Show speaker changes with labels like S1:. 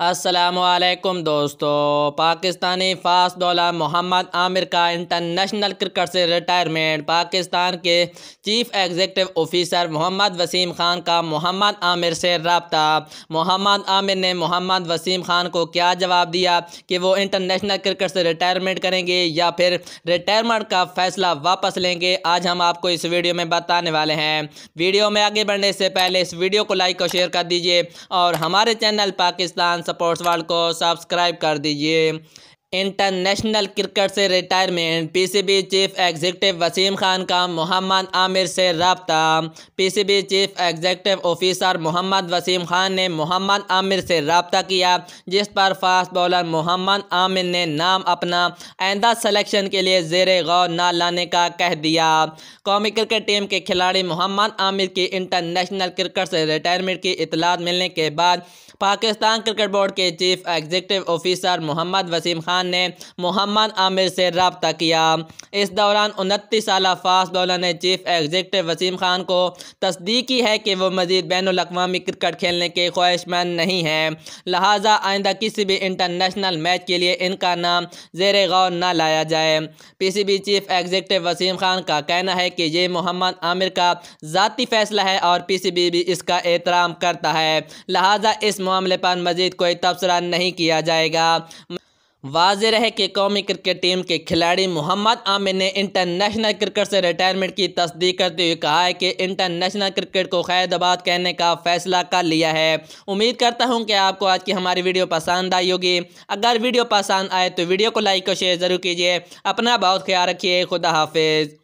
S1: असलकम दोस्तों पाकिस्तानी फास्ट दौला मोहम्मद आमिर का इंटरनेशनल क्रिकेट से रिटायरमेंट पाकिस्तान के chief executive officer Mohammad Wasim Khan का मोहम्मद आमिर से रबता मोहम्मद आमिर ने मोहम्मद वसीम खान को क्या जवाब दिया कि वो इंटरनेशनल क्रिकेट से रिटायरमेंट करेंगे या फिर रिटायरमेंट का फैसला वापस लेंगे आज हम आपको इस वीडियो में बताने वाले हैं वीडियो में आगे बढ़ने से पहले इस वीडियो को लाइक और शेयर कर दीजिए और हमारे चैनल पाकिस्तान सपोर्ट्स वर्ल्ड को सब्सक्राइब कर दीजिए इंटरनेशनल क्रिकेट से retirement PCB chief executive Wasim Khan का मोहम्मद आमिर से रबता PCB chief executive officer Mohammad Wasim Khan ने मोहम्मद आमिर से रबता किया जिस पर फास्ट बॉलर मोहम्मद आमिर ने नाम अपना आइंदा सलेक्शन के लिए जेर गौर न लाने का कह दिया कौमी क्रिकेट टीम के खिलाड़ी मोहम्मद आमिर की इंटरनेशनल क्रिकेट से रिटायरमेंट की इतलात मिलने के बाद पाकिस्तान क्रिकेट बोर्ड के chief executive officer Mohammad Wasim Khan Khan ने मोहम्मद आमिर से रबता किया इस दौरान उनतीस साल फास दौला ने चीफ एग्जिकटिव वसीम खान को तस्दीक की है कि वह मजीद बैन अवी क्रिकेट खेलने के ख्वाहिशमंद नहीं हैं लिहाजा आइंदा किसी भी इंटरनेशनल मैच के लिए इनका नाम जेर गौर न लाया जाए P C B chief executive Wasim Khan का कहना है कि ये मोहम्मद आमिर का ज़ाती फैसला है और पी सी बी भी इसका एहतराम करता है लिहाजा इस मामले पर मजीद कोई तबसरा नहीं किया जाएगा वाज है कि कौमी क्रिकेट टीम के खिलाड़ी मोहम्मद आमिर ने इंटरनेशनल क्रिकेट से रिटायरमेंट की तस्दीक करते हुए कहा है कि इंटरनेशनल क्रिकेट को खैदाबाद कहने का फैसला कर लिया है उम्मीद करता हूं कि आपको आज की हमारी वीडियो पसंद आई होगी अगर वीडियो पसंद आए तो वीडियो को लाइक और शेयर ज़रूर कीजिए अपना बहुत ख्याल रखिए खुदा हाफिज़